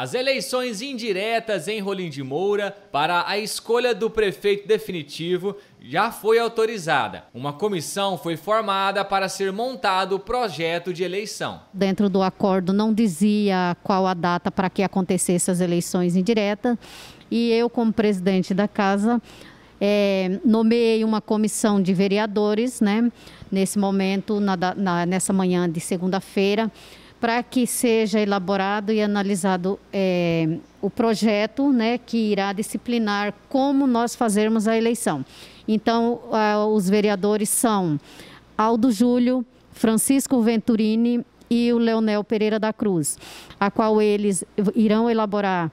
As eleições indiretas em Rolim de Moura para a escolha do prefeito definitivo já foi autorizada. Uma comissão foi formada para ser montado o projeto de eleição. Dentro do acordo não dizia qual a data para que acontecessem as eleições indiretas e eu, como presidente da casa, é, nomeei uma comissão de vereadores, né? Nesse momento, na, na, nessa manhã de segunda-feira para que seja elaborado e analisado é, o projeto né, que irá disciplinar como nós fazermos a eleição. Então, a, os vereadores são Aldo Júlio, Francisco Venturini e o Leonel Pereira da Cruz, a qual eles irão elaborar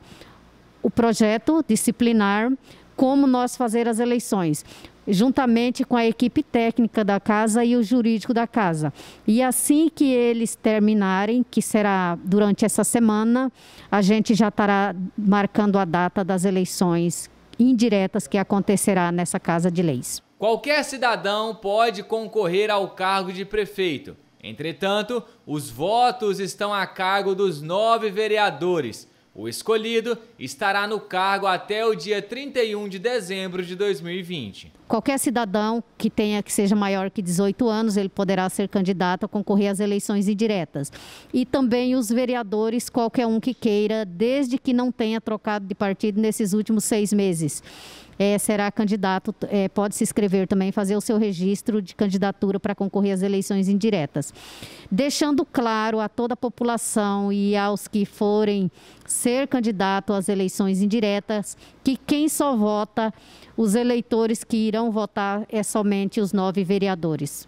o projeto disciplinar como nós fazer as eleições juntamente com a equipe técnica da casa e o jurídico da casa. E assim que eles terminarem, que será durante essa semana, a gente já estará marcando a data das eleições indiretas que acontecerá nessa casa de leis. Qualquer cidadão pode concorrer ao cargo de prefeito. Entretanto, os votos estão a cargo dos nove vereadores o escolhido estará no cargo até o dia 31 de dezembro de 2020. Qualquer cidadão que tenha que seja maior que 18 anos, ele poderá ser candidato a concorrer às eleições indiretas. E também os vereadores, qualquer um que queira, desde que não tenha trocado de partido nesses últimos seis meses é, será candidato, é, pode se inscrever também, fazer o seu registro de candidatura para concorrer às eleições indiretas. Deixando claro a toda a população e aos que forem ser candidato às eleições indiretas que quem só vota, os eleitores que irão votar, é somente os nove vereadores.